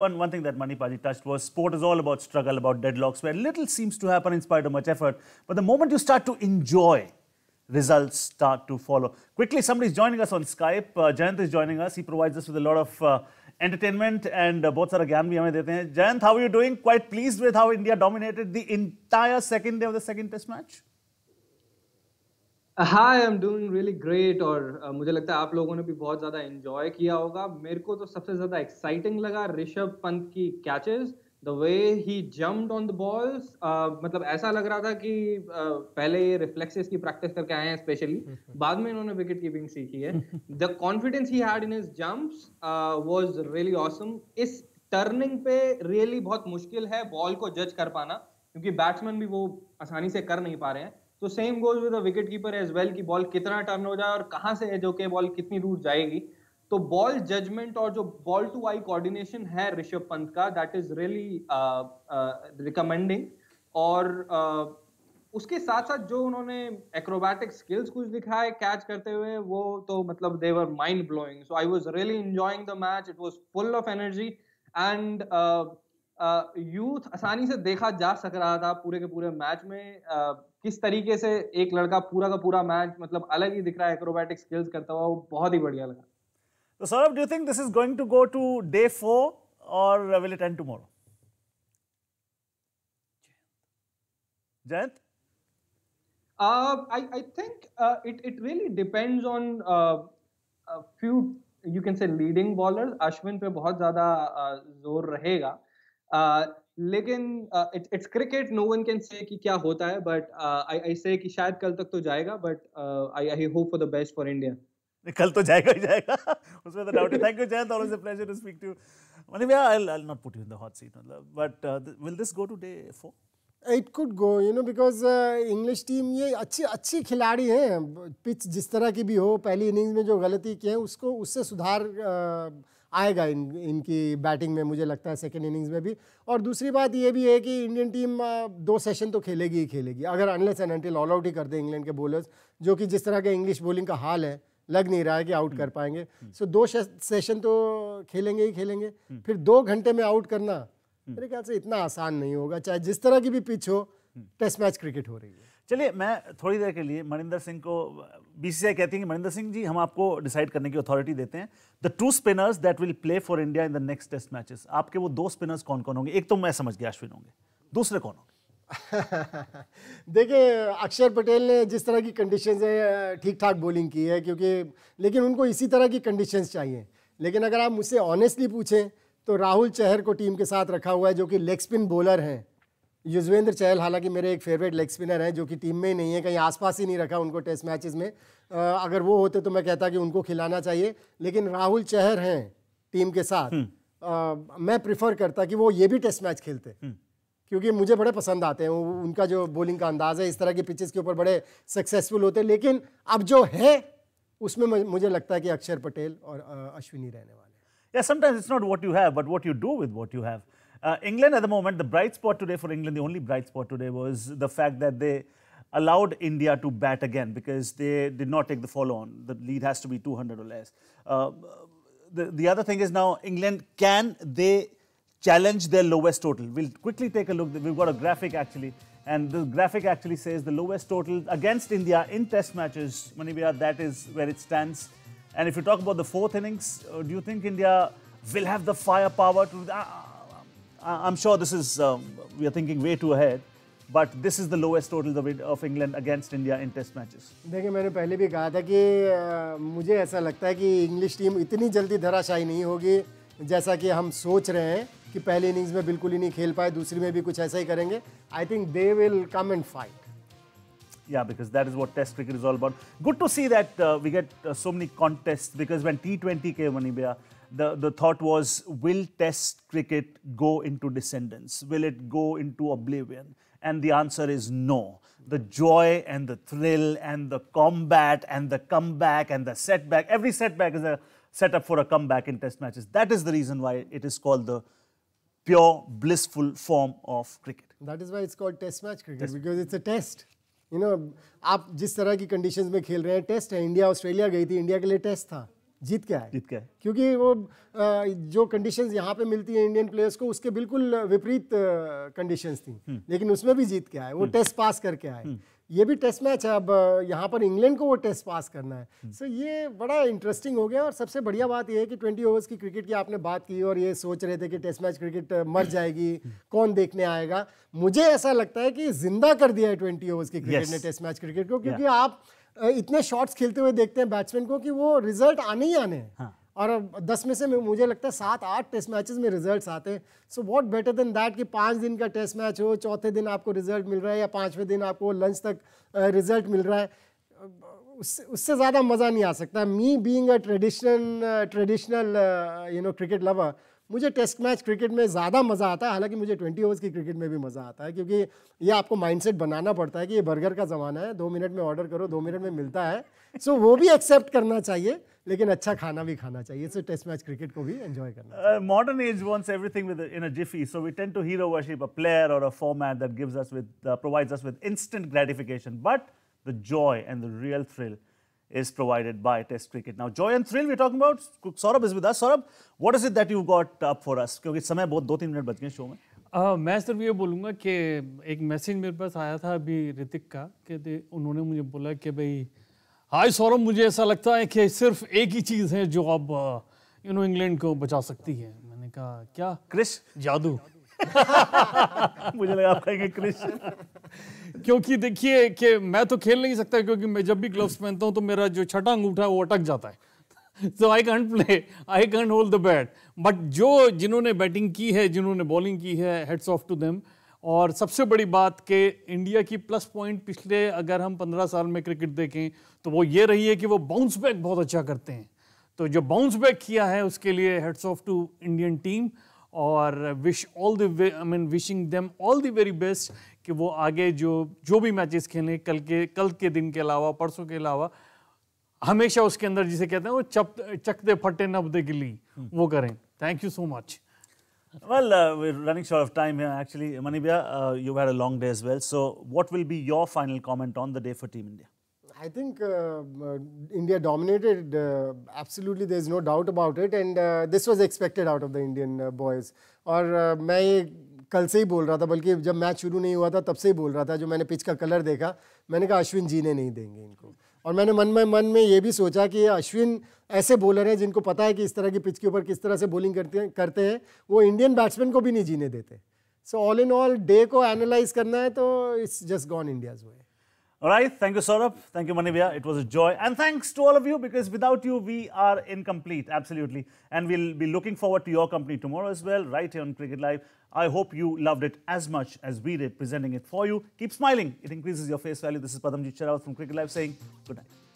One, one thing that Manipaji touched was sport is all about struggle, about deadlocks, where little seems to happen in spite of much effort. But the moment you start to enjoy, results start to follow. Quickly, somebody's joining us on Skype. Uh, Jayant is joining us. He provides us with a lot of uh, entertainment and uh, both are again ज्ञान Jayant, how are you doing? Quite pleased with how India dominated the entire second day of the second test match? Hi I am doing really great और uh, मुझे लगता है आप लोगों ने भी बहुत ज़्यादा एंजॉय किया होगा मेरे को तो सबसे ज़्यादा एक्साइटिंग लगा ऋषभ पंत की catches the way he jumped on the balls मतलब ऐसा लग रहा था कि uh, पहले ये रिफ्लेक्सेस की प्रैक्टिस करके आए हैं स्पेशली बाद में इन्होंने विकेट कीपिंग सीखी है the confidence he had in his jumps was really awesome इस टर्निंग पे रियली really बहुत मुश्किल है बॉल को जज कर पाना क्योंकि बैट्समैन भी वो आसानी से कर नहीं पा रहे हैं तो same goes with wicket keeper as well की बॉल कितना टर्न हो जाए और कहाँ से जो होके बॉल कितनी दूर जाएगी तो बॉल जजमेंट और जो बॉल टू आई कोऑर्डिनेशन है ऋषभ पंत का दैट इज रियली रिकमेंडिंग और uh, उसके साथ साथ जो उन्होंने एक्रोबैटिक स्किल्स कुछ दिखाए कैच करते हुए वो तो मतलब they were mind blowing so I was really enjoying the match it was full of energy and youth आसानी से देखा जा सक रहा था पूरे के पूरे मैच में आ, किस तरीके से एक लड़का पूरा का पूरा मैच मतलब अलग ही दिख रहा है एक्रोबैटिक स्किल्स करता हुआ वो बहुत ही बढ़िया लगा तो Saurabh do think this is going to go to day four और will it end tomorrow Jayant I I think it it really depends on few you can say leading bowlers Ashwin पे बहुत ज्यादा uh, जोर रहेगा लेकिन it's cricket no one can say कि क्या होता है बट आई आई से कि शायद कल तक तो जाएगा but I I hope for the best for India कल तो जाएगा ही जाएगा उसमें तो डाउट है thank you Jayant always a pleasure to speak to Mani भैया I will not put you in the hot seat मतलब but will this go to day 4 it could go you know because English team ये अच्छी अच्छी खिलाड़ी हैं pitch जिस तरह की भी हो पहली इनिंग्स में जो गलती की है उसको उससे सुधार uh, आएगा इन इनकी बैटिंग में मुझे लगता है सेकेंड इनिंग्स में भी और दूसरी बात ये भी है कि इंडियन टीम दो सेशन तो खेलेगी ही खेलेगी अगर unless and until all out ही कर दे इंग्लैंड के बॉलर्स जो कि जिस तरह के इंग्लिश बॉलिंग का हाल है लग नहीं रहा है कि आउट कर पाएंगे सो हम्म। दो सेशन तो खेलेंगे ही खेलेंगे हम्म। फिर दो घंटे में आउट करना हम्म। मेरे ख्याल से इतना आसान नहीं होगा चाहे जिस तरह की भी पिच हो टेस्ट मैच क्रिकेट हो रही है चलिए मैं थोड़ी देर के लिए मनिंदर सिंह को बीसीसीआई कहती है कि मनिंदर सिंह जी हम आपको डिसाइड करने की अथॉरिटी देते हैं the two spinners that will play for India in the next test matches आपके वो दो स्पिनर्स कौन कौन होंगे एक तो मैं समझ गया अश्विन होंगे दूसरे कौन होंगे देखिए अक्षर पटेल ने जिस तरह की कंडीशंस है ठीक ठाक बॉलिंग की है क्योंकि लेकिन उनको इसी तरह की कंडीशंस चाहिए लेकिन अगर आप मुझसे ऑनेस्टली पूछें तो राहुल चहर को टीम के साथ रखा हुआ है जो कि लेग स्पिन बॉलर हैं युजवेंद्र चहल हालांकि मेरे एक फेवरेट लेग स्पिनर हैं जो कि टीम में ही नहीं है कहीं आसपास ही नहीं रखा उनको टेस्ट मैचेस में आ, अगर वो होते तो मैं कहता कि उनको खिलाना चाहिए लेकिन राहुल चहर हैं टीम के साथ आ, हम्म। मैं प्रिफर करता कि वो ये भी टेस्ट मैच खेलते हम्म। क्योंकि मुझे बड़े पसंद आते हैं उनका जो बॉलिंग का अंदाज है इस तरह के पिचेस के ऊपर बड़े सक्सेसफुल होते हैं लेकिन अब जो है उसमें मुझे लगता है कि अक्षर पटेल और अश्विनी रहने वाले हैं या sometimes it's not what you have but what you do with what you have Uh, England at the moment, the bright spot today for England, the only bright spot today was the fact that they allowed India to bat again because they did not take the follow on. The lead has to be 200 or less. Uh, the, the other thing is now England, can they challenge their lowest total? We'll quickly take a look. We've got a graphic actually. And the graphic actually says the lowest total against India in test matches, Manibia, that is where it stands. And if you talk about the fourth innings, uh, do you think India will have the firepower to. Uh, I'm sure this is, um, we are thinking way too ahead. but this is the lowest total of England against India in Test matches. देखिए मैंने पहले भी कहा था कि मुझे ऐसा लगता है कि English team इतनी जल्दी धराशायी नहीं होगी जैसा कि हम सोच रहे हैं कि पहले innings में बिल्कुल ही नहीं खेल पाए दूसरी में भी कुछ ऐसा ही करेंगे I think they will come and fight. Yeah, because that is what Test cricket is all about. Good to see that uh, we get uh, so many contests because when T20 came, Manibya. the, the thought was will test cricket go into descendants? Will it go into oblivion? And the answer is no. The joy and the thrill and the combat and the comeback and the setback, every setback is a setup for a comeback in test matches. That is the reason why it is called the pure, blissful form of cricket. That is why it's called test match cricket test. because it's a test. you know, आप जिस तरह की conditions में खेल रहे हैं test है India Australia गई थी इंडिया के लिए टेस्ट था जीत के आए जीत के क्योंकि वो जो कंडीशंस यहाँ पे मिलती है इंडियन प्लेयर्स को उसके बिल्कुल विपरीत कंडीशंस थी हम्म। लेकिन उसमें भी जीत के आए वो टेस्ट हम्म। पास करके आए हम्म। ये भी टेस्ट मैच है अब यहाँ पर इंग्लैंड को वो टेस्ट पास करना है सो so ये बड़ा इंटरेस्टिंग हो गया और सबसे बढ़िया बात ये है कि ट्वेंटी ओवर्स की क्रिकेट की आपने बात की और ये सोच रहे थे कि टेस्ट मैच क्रिकेट मर जाएगी कौन देखने आएगा मुझे ऐसा लगता है कि जिंदा कर दिया है ट्वेंटी ओवर्स की क्रिकेट yes. ने टेस्ट मैच क्रिकेट को क्योंकि yeah. आप इतने शॉट्स खेलते हुए देखते हैं बैट्समैन को कि वो रिजल्ट आने ही आने हैं हाँ. और दस में से मुझे लगता है सात आठ टेस्ट मैचेस में रिजल्ट आते हैं so what better than that कि पाँच दिन का टेस्ट मैच हो चौथे दिन आपको रिजल्ट मिल रहा है या पाँचवें दिन आपको लंच तक रिजल्ट मिल रहा है उससे उससे ज़्यादा मज़ा नहीं आ सकता me being a traditional traditional you know cricket lover मुझे टेस्ट मैच क्रिकेट में ज़्यादा मज़ा आता है हालांकि मुझे ट्वेंटी ओवर्स की क्रिकेट में भी मज़ा आता है क्योंकि ये आपको माइंडसेट बनाना पड़ता है कि ये बर्गर का ज़माना है दो मिनट में ऑर्डर करो दो मिनट में मिलता है सो वो भी एक्सेप्ट करना चाहिए लेकिन अच्छा खाना भी खाना चाहिए सो टेस्ट मैच क्रिकेट को भी एंजॉय करना modern age wants everything with in a jiffy so we tend to hero worship a player और a format that gives us with provides us with instant gratification but the joy and the real thrill is provided by Test Cricket. Now, joy and thrill we're talking about. Saurabh is with us. Saurabh, what is it that you've got up for us? क्योंकि समय बहुत दो तीन minute बच गए show में. Uh, मैं सिर्फ ये बोलूँगा कि एक मैसेज मेरे पास आया था अभी ऋतिक का कि उन्होंने मुझे बोला कि भाई हाय सौरभ मुझे ऐसा लगता है कि सिर्फ एक ही चीज़ है जो अब यू नो इंग्लैंड को बचा सकती है मैंने कहा क्या क्रिश जादू मुझे लगा आप कहेंगे क्रिश क्योंकि देखिए कि मैं तो खेल नहीं सकता क्योंकि मैं जब भी ग्लव्स पहनता हूँ तो मेरा जो छठा अंगूठा है वो अटक जाता है so I can't play I can't hold the bat but जो जिन्होंने बैटिंग की है जिन्होंने बॉलिंग की है हेड्स ऑफ टू देम और सबसे बड़ी बात के इंडिया की प्लस पॉइंट पिछले अगर हम पंद्रह साल में क्रिकेट देखें तो वो ये रही है कि वो बाउंस बैक बहुत अच्छा करते हैं तो जो बाउंस बैक किया है उसके लिए heads off to Indian team और wish all the I mean wishing them all the very best कि वो आगे जो जो भी मैचेस खेलें कल के कल के दिन के अलावा परसों के अलावा हमेशा उसके अंदर जिसे कहते हैं वो चप चकते फटे नबदे गिली वो करें thank you so much Well, uh, we're running short of time here actually. Manibya, uh, you've had a long day as well. So, what will be your final comment on the day for Team India? I think uh, India dominated, absolutely, there's no doubt about it. And this was expected out of the Indian boys. और मैं कल से ही बोल रहा था बल्कि जब match शुरू नहीं हुआ था तब से ही बोल रहा था जो मैंने पिच का कलर देखा मैंने कहा अश्विन जीने नहीं देंगे इनको और मैंने मन में मन में ये भी सोचा कि अश्विन ऐसे बॉलर हैं जिनको पता है कि इस तरह की पिच के ऊपर किस तरह से बॉलिंग करते हैं करते हैं वो इंडियन बैट्समैन को भी नहीं जीने देते so all in all day को एनालाइज करना है तो it's just gone India's way All right, thank you, Saurabh. Thank you, Manivya. It was a joy. And thanks to all of you because without you, we are incomplete, absolutely. And we'll be looking forward to your company tomorrow as well, right here on Cricket Live. I hope you loved it as much as we did presenting it for you. Keep smiling, it increases your face value. This is Padamji Charawat from Cricket Live saying good night.